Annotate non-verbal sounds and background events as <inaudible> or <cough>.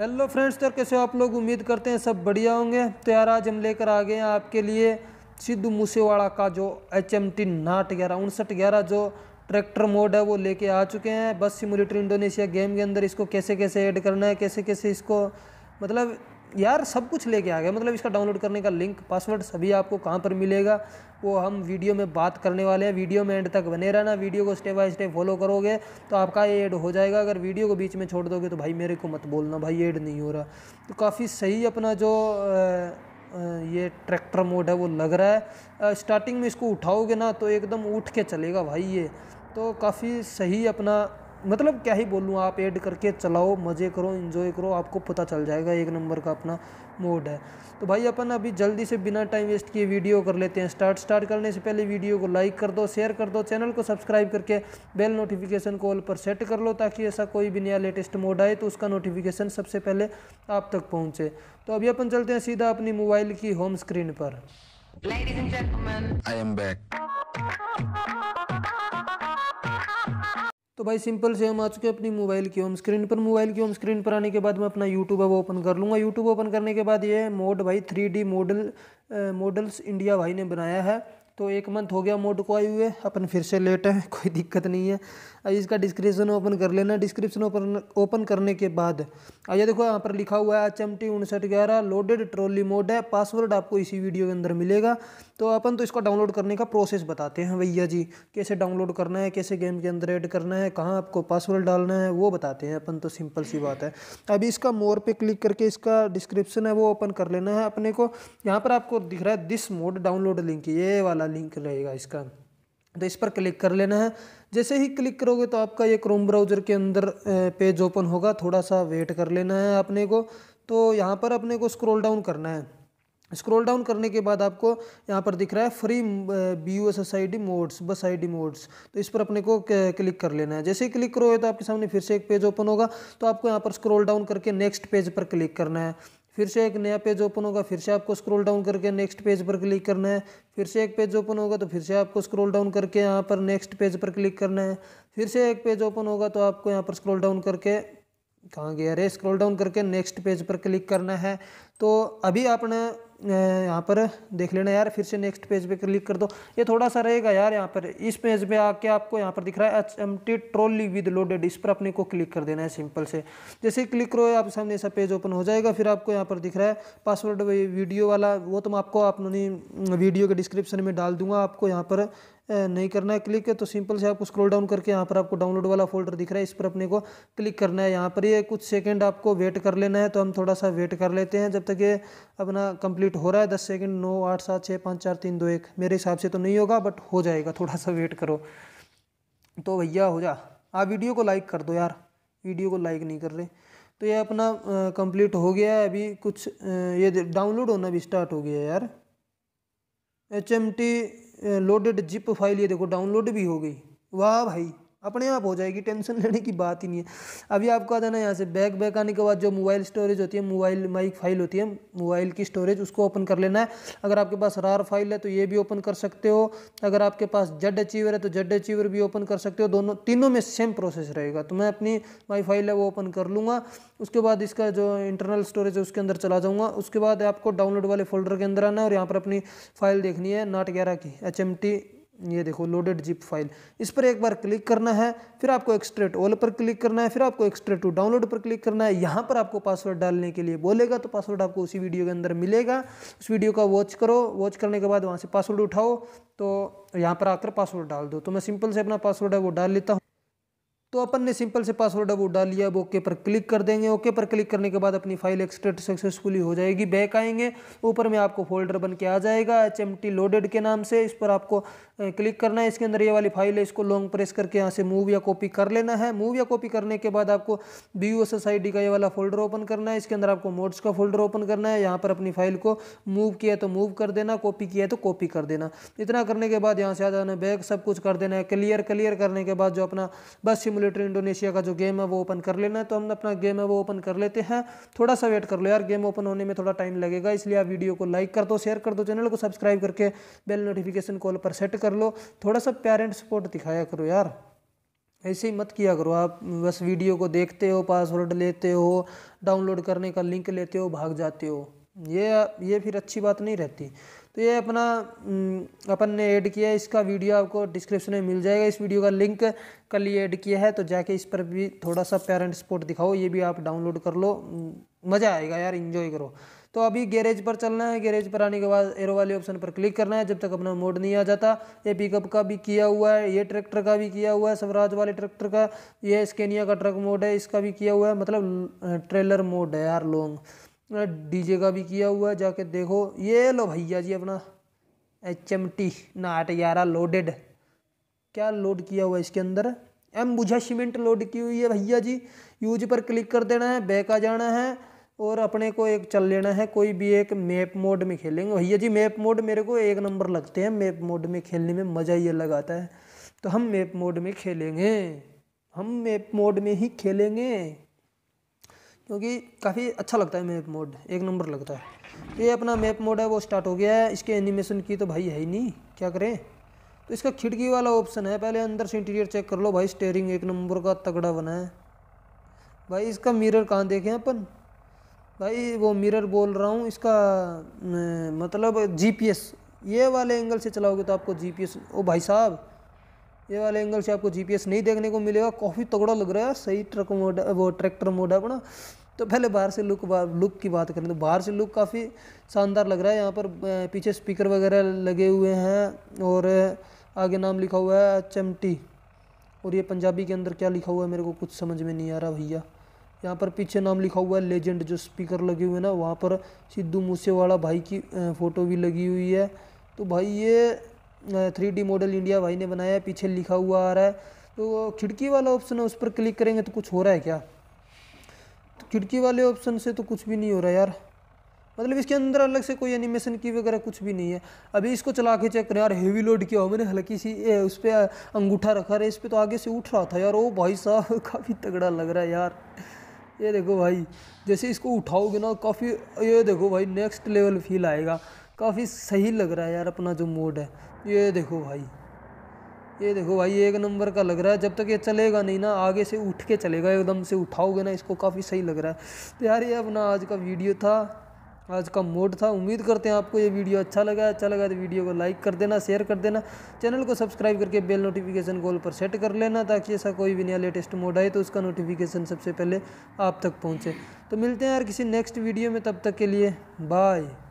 Hello friends तो कैसे आप लोग उम्मीद करते हैं सब बढ़िया होंगे तो यार आज हम लेकर आ गए हैं आपके लिए सिद्धू मूसेवाड़ा का जो एच एम टी नाट ग्यारह उनसठ ग्यारह जो ट्रैक्टर मोड है वो लेके आ चुके हैं बस सिमुलेटर इंडोनेशिया गेम के अंदर इसको कैसे कैसे ऐड करना है कैसे कैसे इसको मतलब यार सब कुछ लेके आ गया मतलब इसका डाउनलोड करने का लिंक पासवर्ड सभी आपको कहाँ पर मिलेगा वो हम वीडियो में बात करने वाले हैं वीडियो में एंड तक बने रहना वीडियो को स्टेप बाय स्टेप फॉलो करोगे तो आपका ये ऐड हो जाएगा अगर वीडियो को बीच में छोड़ दोगे तो भाई मेरे को मत बोलना भाई ऐड नहीं हो रहा तो काफ़ी सही अपना जो ये ट्रैक्टर मोड है वो लग रहा है स्टार्टिंग में इसको उठाओगे ना तो एकदम उठ के चलेगा भाई ये तो काफ़ी सही अपना मतलब क्या ही बोलूँ आप ऐड करके चलाओ मज़े करो इन्जॉय करो आपको पता चल जाएगा एक नंबर का अपना मोड है तो भाई अपन अभी जल्दी से बिना टाइम वेस्ट किए वीडियो कर लेते हैं स्टार्ट स्टार्ट करने से पहले वीडियो को लाइक कर दो शेयर कर दो चैनल को सब्सक्राइब करके बेल नोटिफिकेशन को ऑल पर सेट कर लो ताकि ऐसा कोई भी नया लेटेस्ट मोड आए तो उसका नोटिफिकेशन सबसे पहले आप तक पहुँचे तो अभी अपन चलते हैं सीधा अपनी मोबाइल की होम स्क्रीन पर Ladies and gentlemen, I am back. <laughs> तो भाई सिंपल से हम आ चुके हैं अपनी मोबाइल की होम स्क्रीन पर मोबाइल की होम स्क्रीन पर आने के बाद मैं अपना यूट्यूब अब ओपन कर लूँगा यूट्यूब ओपन करने के बाद ये मोड भाई थ्री मॉडल मॉडल्स इंडिया भाई ने बनाया है तो एक मंथ हो गया मोड को आए हुए अपन फिर से लेट हैं कोई दिक्कत नहीं है अब इसका डिस्क्रिप्शन ओपन कर लेना डिस्क्रिप्शन ओपन ओपन करने के बाद आइए देखो यहाँ पर लिखा हुआ है एच एम टी उनसठ ग्यारह लोडेड ट्रॉली मोड है पासवर्ड आपको इसी वीडियो के अंदर मिलेगा तो अपन तो इसका डाउनलोड करने का प्रोसेस बताते हैं भैया जी कैसे डाउनलोड करना है कैसे गेम के अंदर एड करना है कहाँ आपको पासवर्ड डालना है वो बताते हैं अपन तो सिंपल सी बात है अभी इसका मोर पर क्लिक करके इसका डिस्क्रिप्शन है वो ओपन कर लेना है अपने को यहाँ पर आपको दिख रहा है दिस मोड डाउनलोड लिंक ये वाला लिंक रहेगा इसका तो इस पर क्लिक कर लेना है जैसे ही क्लिक करोगे तो आपका ये क्रोम ब्राउज़र के अंदर पेज ओपन होगा थोड़ा सा वेट कर लेना है अपने को तो यहाँ पर अपने को स्क्रॉल डाउन करना है स्क्रॉल डाउन करने के बाद आपको यहाँ पर दिख रहा है free B U S S I D mods bus I D modes तो इस पर अपने को क्लिक कर लेना है जैसे ही क्लिक करोगे तो आपके सामने फिर से एक पेज ओपन होगा तो आपको यहाँ पर स्क्रॉल डाउन करके नेक्स्ट पेज पर क्लिक करना है फिर से एक नया पेज ओपन होगा फिर से आपको स्क्रॉल डाउन करके नेक्स्ट पेज पर क्लिक करना है फिर से एक पेज ओपन होगा तो फिर से आपको स्क्रॉल डाउन करके यहाँ पर नेक्स्ट पेज पर क्लिक करना है फिर से एक पेज ओपन होगा तो आपको यहाँ पर स्क्रॉल डाउन करके कहाँ गया अरे स्क्रॉल डाउन करके नेक्स्ट पेज पर क्लिक करना है तो अभी आपने यहाँ पर देख लेना यार फिर से नेक्स्ट पेज पे क्लिक कर दो ये थोड़ा सा रहेगा यार यहाँ पर इस पेज पे आके आपको यहाँ पर दिख रहा है H M T trolley with loaded इस पर अपने को क्लिक कर देना है सिंपल से जैसे क्लिक करो आप सामने ऐसा पेज ओपन हो जाएगा फिर आपको यहाँ पर दिख रहा है पासवर्ड वीडियो वाला वो तो मैं आपको अपनी वीडियो के डिस्क्रिप्शन में डाल दूंगा आपको यहाँ पर नहीं करना है क्लिक तो सिंपल से आपको स्क्रॉल डाउन करके यहाँ पर आपको डाउनलोड वाला फोल्डर दिख रहा है इस पर अपने को क्लिक करना है यहाँ पर ये कुछ सेकेंड आपको वेट कर लेना है तो हम थोड़ा सा वेट कर लेते हैं जब तक ये अपना कंप्लीट हो रहा है दस सेकेंड नौ आठ सात छः पाँच चार तीन दो एक मेरे हिसाब से तो नहीं होगा बट हो जाएगा थोड़ा सा वेट करो तो भैया हो जा आप वीडियो को लाइक कर दो यार वीडियो को लाइक नहीं कर रहे तो ये अपना कंप्लीट हो गया है अभी कुछ ये डाउनलोड होना भी स्टार्ट हो गया है यार H M T loaded zip file ये देखो डाउनलोड भी हो गई वाह भाई अपने आप हो जाएगी टेंशन लेने की बात ही नहीं है अभी आपको आता ना यहाँ से बैग बैक आने के बाद जो मोबाइल स्टोरेज होती है मोबाइल माइक फाइल होती है मोबाइल की स्टोरेज उसको ओपन कर लेना है अगर आपके पास रार फाइल है तो ये भी ओपन कर सकते हो अगर आपके पास जेड अचीवर है तो जेड अचीवर भी ओपन कर सकते हो दोनों तीनों में सेम प्रोसेस रहेगा तो मैं अपनी माई फाइल है वो ओपन कर लूँगा उसके बाद इसका जो इंटरनल स्टोरेज है उसके अंदर चला जाऊँगा उसके बाद आपको डाउनलोड वाले फोल्डर के अंदर आना है और यहाँ पर अपनी फाइल देखनी है नाट ग्यारह की एच एम टी ये देखो लोडेड जिप फाइल इस पर एक बार क्लिक करना है फिर आपको एक्सट्रेट ऑल पर क्लिक करना है फिर आपको एक्सट्रेट टू डाउनलोड पर क्लिक करना है यहाँ पर आपको पासवर्ड डालने के लिए बोलेगा तो पासवर्ड आपको उसी वीडियो के अंदर मिलेगा उस वीडियो का वॉच करो वॉच करने के बाद वहाँ से पासवर्ड उठाओ तो यहाँ पर आकर पासवर्ड डाल दो तो मैं सिंपल से अपना पासवर्ड है वो डाल लेता हूँ तो अपन ने सिंपल से पासवर्ड अब डाल लिया अब ओके पर क्लिक कर देंगे ओके पर क्लिक करने के बाद अपनी फाइल एक्सट्रेट सक्सेसफुली हो जाएगी बैक आएंगे ऊपर में आपको फोल्डर बन के आ जाएगा एच लोडेड के नाम से इस पर आपको क्लिक करना है इसके अंदर ये वाली फाइल है इसको लॉन्ग प्रेस करके यहाँ से मूव या कॉपी कर लेना है मूव या कॉपी करने के बाद आपको बी यू का ये वाला फोल्डर ओपन करना है इसके अंदर आपको मोड्स का फोल्डर ओपन करना है यहाँ पर अपनी फाइल को मूव किया तो मूव कर देना कॉपी किया तो कॉपी कर देना इतना करने के बाद यहाँ से आ जाना बैक सब कुछ कर देना है क्लियर क्लियर करने के बाद जो अपना बस सिमुलेटर इंडोनेशिया का जो गेम है वो ओपन कर लेना है तो हम अपना गेम है वो ओपन कर लेते हैं थोड़ा सा वेट कर लो यार गेम ओपन होने में थोड़ा टाइम लगेगा इसलिए आप वीडियो को लाइक कर दो शेयर कर दो चैनल को सब्सक्राइब करके बेल नोटिफिकेशन कॉल पर सेट कर लो थोड़ा सा पेरेंट सपोर्ट दिखाया करो यार ऐसे ही मत किया करो आप बस वीडियो को देखते हो पासवर्ड लेते हो डाउनलोड करने का लिंक लेते हो भाग जाते हो ये ये फिर अच्छी बात नहीं रहती तो ये अपना अपन ने ऐड किया है इसका वीडियो आपको डिस्क्रिप्शन में मिल जाएगा इस वीडियो का लिंक कल ही ऐड किया है तो जाके इस पर भी थोड़ा सा पेरेंट सपोर्ट दिखाओ ये भी आप डाउनलोड कर लो मज़ा आएगा यार इन्जॉय करो तो अभी गैरेज पर चलना है गैरेज पर आने के बाद एरो वाले ऑप्शन पर क्लिक करना है जब तक अपना मोड नहीं आ जाता ये पिकअप का भी किया हुआ है ये ट्रैक्टर का भी किया हुआ है स्वराज वाले ट्रैक्टर का ये स्केनिया का ट्रक मोड है इसका भी किया हुआ है मतलब ट्रेलर मोड है यार लॉन्ग डीजे का भी किया हुआ है जाके देखो ये लो भैया जी अपना एच एम टी नाट ग्यारह लोडेड क्या लोड किया हुआ है इसके अंदर एम्बुझा सीमेंट लोड की हुई है भैया जी यूज पर क्लिक कर देना है बैक आ जाना है और अपने को एक चल लेना है कोई भी एक मैप मोड में खेलेंगे भैया जी मैप मोड मेरे को एक नंबर लगते हैं मैप मोड में खेलने में मज़ा ही अलग आता है तो हम मैप मोड में खेलेंगे हम मैप मोड में ही खेलेंगे क्योंकि काफ़ी अच्छा लगता है मैप मोड एक नंबर लगता है तो ये अपना मैप मोड है वो स्टार्ट हो गया है इसके एनिमेशन की तो भाई है ही नहीं क्या करें तो इसका खिड़की वाला ऑप्शन है पहले अंदर से इंटीरियर चेक कर लो भाई स्टेयरिंग एक नंबर का तगड़ा बना है भाई इसका मिरर कहाँ देखें अपन भाई वो मिरर बोल रहा हूँ इसका न, मतलब जीपीएस ये वाले एंगल से चलाओगे तो आपको जीपीएस ओ भाई साहब ये वाले एंगल से आपको जीपीएस नहीं देखने को मिलेगा काफ़ी तगड़ा लग रहा है सही ट्रक मोड वो ट्रैक्टर मोड है अपना तो पहले बाहर से लुक लुक की बात करें तो बाहर से लुक काफ़ी शानदार लग रहा है यहाँ पर पीछे स्पीकर वगैरह लगे हुए हैं और आगे नाम लिखा हुआ है चमटी और ये पंजाबी के अंदर क्या लिखा हुआ है मेरे को कुछ समझ में नहीं आ रहा भैया यहाँ पर पीछे नाम लिखा हुआ है लेजेंड जो स्पीकर लगे हुए हैं ना वहाँ पर सिद्धू मूसेवाला भाई की फ़ोटो भी लगी हुई है तो भाई ये थ्री डी मॉडल इंडिया भाई ने बनाया है पीछे लिखा हुआ आ रहा है तो खिड़की वाला ऑप्शन है उस पर क्लिक करेंगे तो कुछ हो रहा है क्या खिड़की वाले ऑप्शन से तो कुछ भी नहीं हो रहा यार मतलब इसके अंदर अलग से कोई एनिमेशन की वगैरह कुछ भी नहीं है अभी इसको चला के चेक करें यार हेवी लोड किया हो मैंने हल्की सी ए, उस पर अंगूठा रखा रहा इस पर तो आगे से उठ रहा था यार ओ भाई साहब <laughs> काफ़ी तगड़ा लग रहा है यार ये देखो भाई जैसे इसको उठाओगे ना काफ़ी ये देखो भाई नेक्स्ट लेवल फील आएगा काफ़ी सही लग रहा है यार अपना जो मोड है ये देखो भाई ये देखो भाई एक नंबर का लग रहा है जब तक ये चलेगा नहीं ना आगे से उठ के चलेगा एकदम से उठाओगे ना इसको काफ़ी सही लग रहा है तो यार ये अपना आज का वीडियो था आज का मोड था उम्मीद करते हैं आपको ये वीडियो अच्छा लगा अच्छा लगा तो वीडियो को लाइक कर देना शेयर कर देना चैनल को सब्सक्राइब करके बेल नोटिफिकेशन कॉल पर सेट कर लेना ताकि ऐसा कोई भी नया लेटेस्ट मोड आए तो उसका नोटिफिकेशन सबसे पहले आप तक पहुँचे तो मिलते हैं यार किसी नेक्स्ट वीडियो में तब तक के लिए बाय